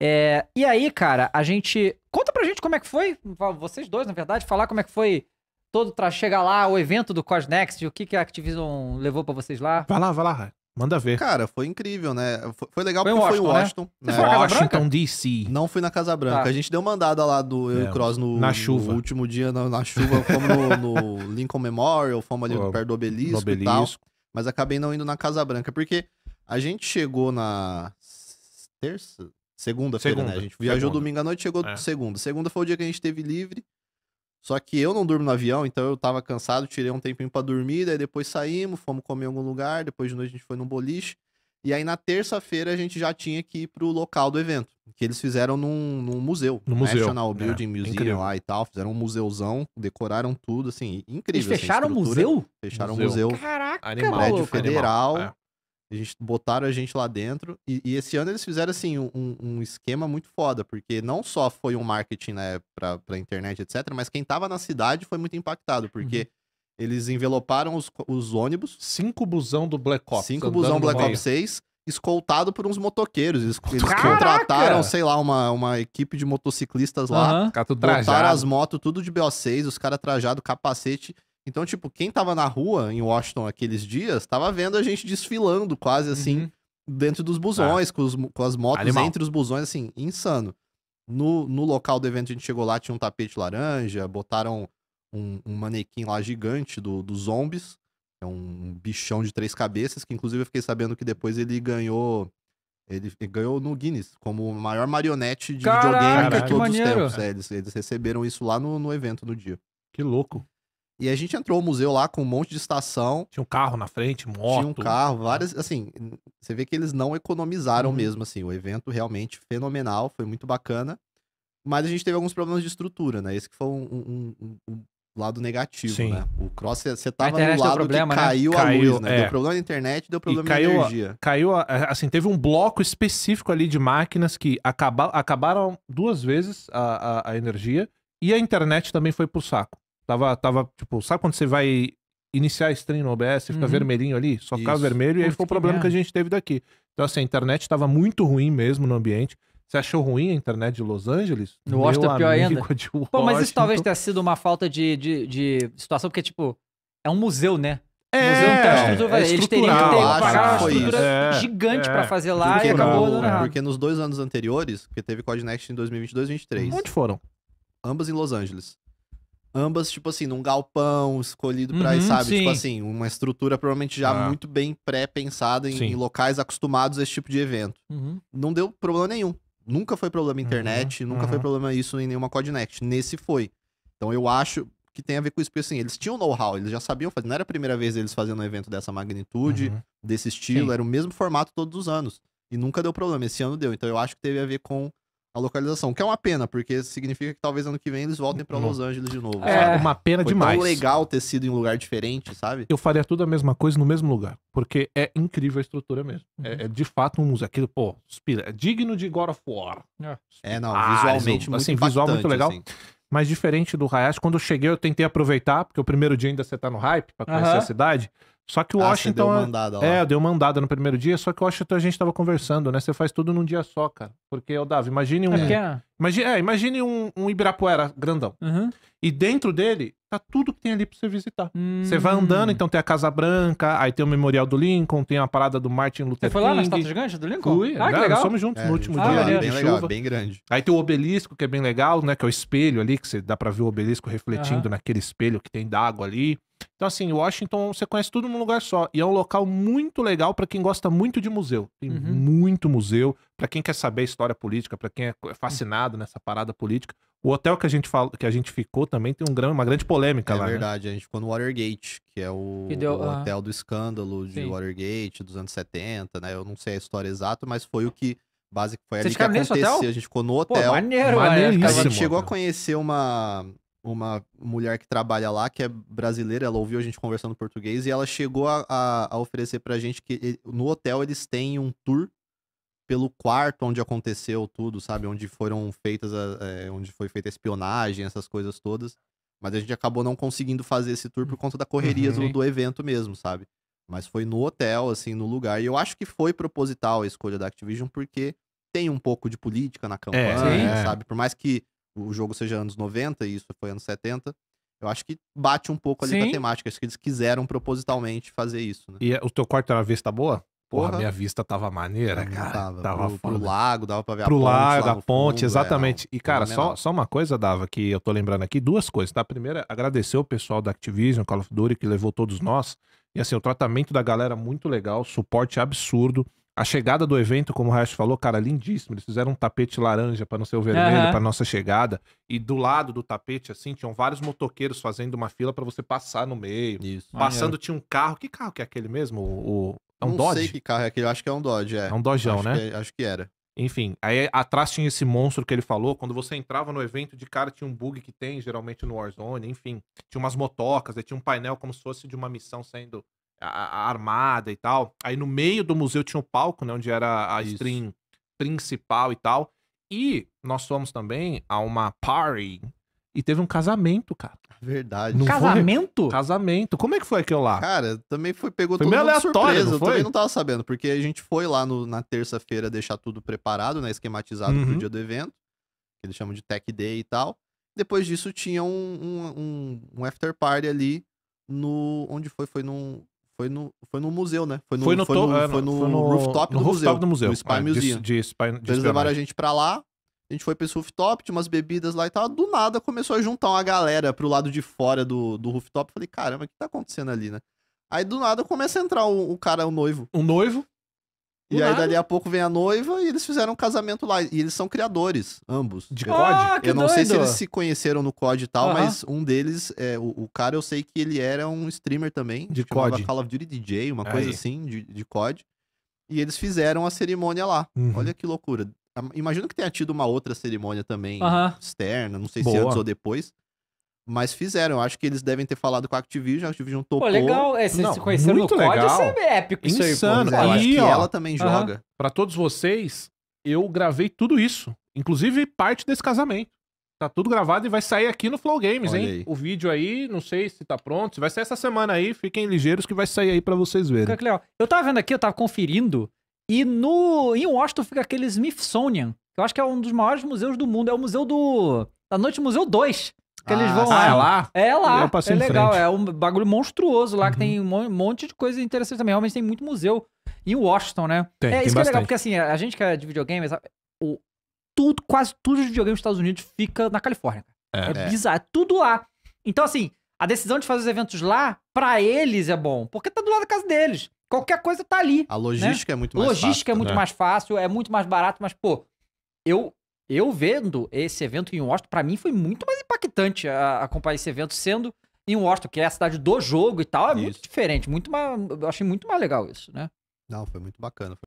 É, e aí, cara, a gente. Conta pra gente como é que foi, vocês dois, na verdade, falar como é que foi todo pra chegar lá, o evento do Cosnext, o que, que a Activision levou para vocês lá. Vai lá, vai lá, manda ver. Cara, foi incrível, né? Foi, foi legal foi porque Washington, foi em Washington. Né? Né? Foi Washington DC. Não fui na Casa Branca. Tá. A gente deu mandada lá do eu é, e Cross no, na chuva. No último dia, na, na chuva, fomos no, no, Lincoln Memorial, fomos ali perto do obelisco, do obelisco e tal. Mas acabei não indo na Casa Branca, porque a gente chegou na terça, Segunda-feira, segunda, né? A gente viajou segunda. domingo à noite, chegou é. segunda. Segunda foi o dia que a gente teve livre. Só que eu não durmo no avião, então eu tava cansado, tirei um tempinho para dormir, daí depois saímos, fomos comer em algum lugar, depois de noite a gente foi num boliche. E aí na terça-feira a gente já tinha que ir pro local do evento, que eles fizeram num, num museu, no museu, National é, Building é, Museum incrível. lá e tal, fizeram um museuzão, decoraram tudo, assim, incrível. Eles assim, fecharam assim, o museu? Fecharam o museu. museu. Caraca, Animal, prédio federal. Animal, é a gente botaram a gente lá dentro. E, e esse ano eles fizeram, assim, um, um, esquema muito foda, porque não só foi um marketing, né, pra, pra internet, etc., mas quem tava na cidade foi muito impactado, porque. Uhum. Eles enveloparam os, os, ônibus. Cinco busão do Black Ops. Cinco busão Black Ops 6, escoltado por uns motoqueiros. Eles, eles contrataram, sei lá, uma, uma equipe de motociclistas lá. Uhum. Botaram as motos tudo de BO6, os caras trajados, capacete. Então, tipo, quem tava na rua em Washington aqueles dias, tava vendo a gente desfilando quase assim, uhum. dentro dos busões, ah. com, os, com, as motos Animal. entre os busões, assim, insano. No, no local do evento, a gente chegou lá, tinha um tapete laranja, botaram um, um manequim lá gigante do, dos zombies, é um bichão de três cabeças, que inclusive eu fiquei sabendo que depois ele ganhou. Ele ganhou no Guinness como maior marionete de Caraca, videogame de todos os tempos. É, eles, eles receberam isso lá no, no evento no dia. Que louco. E a gente entrou no museu lá com um monte de estação. Tinha um carro na frente, moto. Tinha um carro, várias. Ah. Assim, você vê que eles não economizaram uhum. mesmo, assim. O evento realmente fenomenal, foi muito bacana. Mas a gente teve alguns problemas de estrutura, né? Esse que foi um, um, um lado negativo, Sim. né? O cross, você tava no lado problema, que né? caiu né? a luz, né? É. Deu problema na internet, deu problema de na energia. Caiu, assim, teve um bloco específico ali de máquinas que acaba, acabaram duas vezes a, a, a energia e a internet também foi pro saco. Tava, tava, tipo, sabe quando você vai iniciar stream no OBS, fica uhum. vermelhinho ali, só ficar vermelho, e aí foi o problema que a gente teve daqui. Então, assim, a internet estava muito ruim mesmo no ambiente. Você achou ruim a internet de Los Angeles? No Washington, é pior ainda. Pô, mas isso talvez tenha sido uma falta de, de, de situação, porque, tipo, é um museu, né? É, museu não tem uma é estrutura. É eles teriam que ter, pagar uma estrutura é, gigante é, pra fazer lá porque e acabou dando errado. Porque nos dois anos anteriores, que teve CodeNext em 2022 e 2023. Onde foram? Ambas em Los Angeles ambas, tipo assim, num galpão escolhido pra, uhum, sabe? Tipo sim. Tipo assim, uma estrutura provavelmente já ah. muito bem pré-pensada em, em, locais acostumados a esse tipo de evento. Uhum. Não deu problema nenhum. Nunca foi problema uhum, internet, uhum. nunca foi uhum. problema isso em nenhuma Codnext. Nesse foi. Então eu acho que tem a ver com isso, porque assim, eles tinham know-how, eles já sabiam fazer. Não era a primeira vez eles fazendo um evento dessa magnitude, uhum. desse estilo, sim. era o mesmo formato todos os anos. E nunca deu problema. Esse ano deu. Então eu acho que teve a ver com a localização, que é uma pena, porque significa que talvez ano que vem eles voltem para uhum. Los Angeles de novo. É, sabe? uma pena Foi demais. Tão legal ter sido em um lugar diferente, sabe? Eu faria tudo a mesma coisa no mesmo lugar, porque é incrível a estrutura mesmo. É, uhum. É, é, de fato um museu, aquilo, pô, é digno de God of War. É, é não, ah, visualmente assim, muito assim, visual muito legal. Assim. Mas diferente do Hayashi, quando eu cheguei eu tentei aproveitar, porque o primeiro dia ainda você tá no hype para conhecer uhum. a cidade. Só que o ah, Washington. Você deu mandada ó. É, é deu mandada no primeiro dia, só que o Washington a gente tava conversando, né? Você faz tudo num dia só, cara. Porque, o Davi, imagine é um. É. Imagine, é, imagine um, um Ibirapuera grandão. Uhum. E dentro dele tá tudo que tem ali pra você visitar. Hum. Você vai andando, então tem a Casa Branca, aí tem o Memorial do Lincoln, tem a parada do Martin Luther King. Você foi lá na Estátua Gigante do Lincoln? Fui. Ah, que legal. somos juntos é, no último ah, dia. Bem, bem legal, chuva. bem grande. Aí tem o obelisco, que é bem legal, né? Que é o espelho ali, que você dá pra ver o obelisco refletindo uhum. naquele espelho que tem d'água ali. Então, assim, Washington, você conhece tudo num lugar só. E é um local muito legal para quem gosta muito de museu. Tem uhum. muito museu. para quem quer saber história política, para quem é fascinado nessa parada política. O hotel que a gente, falou, que a gente ficou também tem um grande, uma grande polêmica é lá. É verdade, né? a gente ficou no Watergate, que é o, deu, o hotel do escândalo de Sim. Watergate dos anos 70, né? Eu não sei a história exata, mas foi o que basicamente foi Vocês ali que aconteceu. A gente ficou no hotel. Pô, maneiro, maneiro. A gente chegou a conhecer uma, uma mulher que trabalha lá, que é brasileira, ela ouviu a gente conversando português e ela chegou a, a, a oferecer pra gente que no hotel eles têm um tour pelo quarto onde aconteceu tudo, sabe? Onde foram feitas, a, é, onde foi feita a espionagem, essas coisas todas. Mas a gente acabou não conseguindo fazer esse tour por conta da correria uhum. do, do evento mesmo, sabe? Mas foi no hotel, assim, no lugar. E eu acho que foi proposital a escolha da Activision, porque tem um pouco de política na é, campanha, é, sabe? Por mais que o jogo seja anos 90 e isso foi anos 70, eu acho que bate um pouco ali Sim. com a temática. Acho que eles quiseram propositalmente fazer isso, né? E o teu quarto era uma vista boa? Porra, minha vista tava maneira, não, cara. Tava, tava pro, pro, lago, dava pra ver pro a ponte. Lago, a ponte, fundo, é, exatamente. É, e, cara, só, só uma coisa dava que eu tô lembrando aqui, duas coisas, tá? Primeira, agradecer o pessoal da Activision, Call of Duty, que levou todos nós. E assim, o tratamento da galera é muito legal, suporte absurdo. A chegada do evento, como o Rash falou, cara, lindíssimo. Eles fizeram um tapete laranja para não ser o vermelho, uhum. para nossa chegada. E do lado do tapete, assim, tinham vários motoqueiros fazendo uma fila para você passar no meio. Isso. Passando Maneiro. tinha um carro. Que carro que é aquele mesmo? O, o... É um não Dodge? Não sei que carro é aquele. Eu acho que é um Dodge, é. É um Dodgeão, acho né? Que, é, acho que era. Enfim, aí atrás tinha esse monstro que ele falou. Quando você entrava no evento, de cara tinha um bug que tem geralmente no Warzone, enfim. Tinha umas motocas, aí tinha um painel como se fosse de uma missão sendo armada e tal. Aí no meio do museu tinha o um palco, né? Onde era a Isso. stream principal e tal. E nós fomos também a uma party e teve um casamento, cara. Verdade. Não casamento? Foi... Casamento. Como é que foi aquilo lá? Cara, também foi, pegou foi todo mundo surpresa. Não foi? Também não tava sabendo, porque a gente foi lá no, na terça-feira deixar tudo preparado, né? Esquematizado uhum. pro dia do evento. Que eles chamam de Tech Day e tal. Depois disso tinha um, um, um, um after party ali no... Onde foi? Foi num... Foi no, foi no museu, né? Foi no, foi no, foi no, é, foi no, foi no rooftop, do, rooftop museu, do museu. No Spy é, Museum. De, de, spy, de eles levaram a gente pra lá, a gente foi pro rooftop, tinha umas bebidas lá e tal. Do nada começou a juntar uma galera pro lado de fora do, do rooftop. Falei, caramba, o que tá acontecendo ali, né? Aí do nada começa a entrar o, o cara, o noivo. Um noivo? E aí, dali a pouco, vem a noiva e eles fizeram um casamento lá. E eles são criadores, ambos. De COD? eu não doido. Ah, sei se eles se conheceram no COD e tal, mas um deles, é, o, o, cara, eu sei que ele era um streamer também. De COD. Call of Duty DJ, uma aí. coisa assim, de, de COD. E eles fizeram a cerimônia lá. Uhum. Olha que loucura. Imagino que tenha tido uma outra cerimônia também, externa, não sei Boa. se antes ou depois. Mas fizeram, eu acho que eles devem ter falado com a Activision, a Activision topou. Pô, legal, é, vocês não, se conheceram muito no legal. COD, isso é épico. Insano. Isso aí, pô. Aí, eu acho ó, que ela também uh -huh. joga. Pra todos vocês, eu gravei tudo isso, inclusive parte desse casamento. Tá tudo gravado e vai sair aqui no Flow Games, Olha hein? Aí. O vídeo aí, não sei se tá pronto, vai sair essa semana aí, fiquem ligeiros que vai sair aí para vocês verem. Eu tava vendo aqui, eu tava conferindo, e no em Washington fica aquele Smithsonian, que eu acho que é um dos maiores museus do mundo, é o museu do... da noite, museu 2. Que ah, eles vão lá. Ah, é lá? É lá. Eu passei é legal. Frente. É um bagulho monstruoso lá, uhum. que tem uhum. um monte de coisa interessante também. Realmente tem muito museu. em Washington, né? Tem, é tem isso bastante. que é legal, porque assim, a gente que é de videogame, sabe? O, tudo, quase tudo de videogame dos Estados Unidos fica na Califórnia. É, é, é, bizarro. É tudo lá. Então, assim, a decisão de fazer os eventos lá, para eles é bom. Porque tá do lado da casa deles. Qualquer coisa tá ali. A né? logística né? é muito mais logística é fácil. Logística é muito né? mais fácil, é muito mais barato, mas, pô, eu, eu vendo esse evento em Washington, para mim foi muito mais impactante a, acompanhar esse evento, sendo em Washington, que é a cidade do jogo e tal. É isso. muito diferente. Muito mais, eu achei muito mais legal isso, né? Não, foi muito bacana. Foi